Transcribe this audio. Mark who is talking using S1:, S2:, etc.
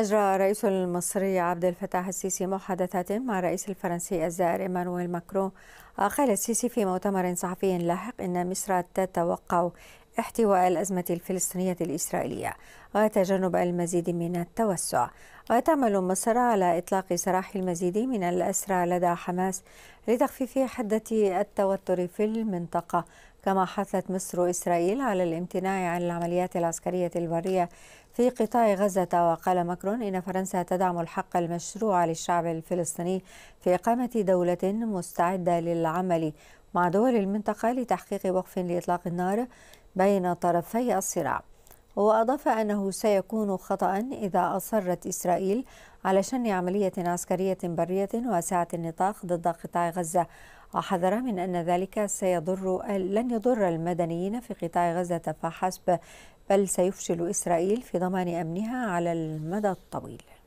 S1: أجرى الرئيس المصري عبد الفتاح السيسي محادثات مع الرئيس الفرنسي الزائر إيمانويل ماكرون آه، قال السيسي في مؤتمر صحفي لاحق أن مصر تتوقع احتواء الأزمة الفلسطينية الإسرائيلية وتجنب المزيد من التوسع وتعمل مصر على إطلاق سراح المزيد من الأسرى لدى حماس لتخفيف حدة التوتر في المنطقة كما حثت مصر إسرائيل على الامتناع عن العمليات العسكرية البرية في قطاع غزة وقال ماكرون إن فرنسا تدعم الحق المشروع للشعب الفلسطيني في إقامة دولة مستعدة للعمل مع دول المنطقة لتحقيق وقف لإطلاق النار بين طرفي الصراع وأضاف أنه سيكون خطأ إذا أصرت إسرائيل على شن عملية عسكرية برية واسعة النطاق ضد قطاع غزة وحذر من أن ذلك سيضر لن يضر المدنيين في قطاع غزة فحسب بل سيفشل إسرائيل في ضمان أمنها على المدى الطويل